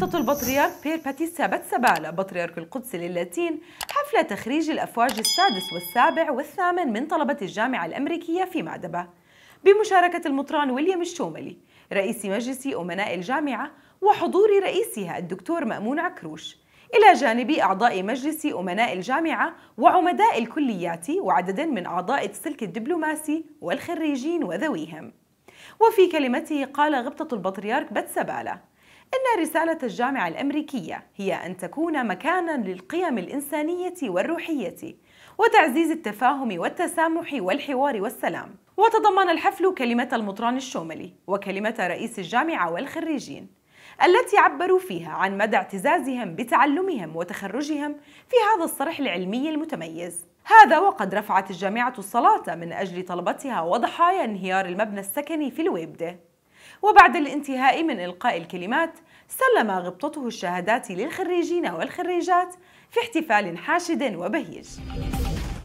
خطة البطريرك بير باتيسا باتسابالا بطريرك القدس للاتين حفل تخريج الأفواج السادس والسابع والثامن من طلبة الجامعة الأمريكية في معدبة بمشاركة المطران ويليام الشوملي رئيس مجلس أمناء الجامعة وحضور رئيسها الدكتور مأمون عكروش إلى جانب أعضاء مجلس أمناء الجامعة وعمداء الكليات وعدد من أعضاء السلك الدبلوماسي والخريجين وذويهم وفي كلمته قال غبطة البطريرك باتسابالا إن رسالة الجامعة الأمريكية هي أن تكون مكانا للقيم الإنسانية والروحية وتعزيز التفاهم والتسامح والحوار والسلام وتضمن الحفل كلمة المطران الشوملي وكلمة رئيس الجامعة والخريجين التي عبروا فيها عن مدى اعتزازهم بتعلمهم وتخرجهم في هذا الصرح العلمي المتميز هذا وقد رفعت الجامعة الصلاة من أجل طلبتها وضحايا انهيار المبنى السكني في الويبدة وبعد الانتهاء من إلقاء الكلمات سلم غبطته الشهادات للخريجين والخريجات في احتفال حاشد وبهيج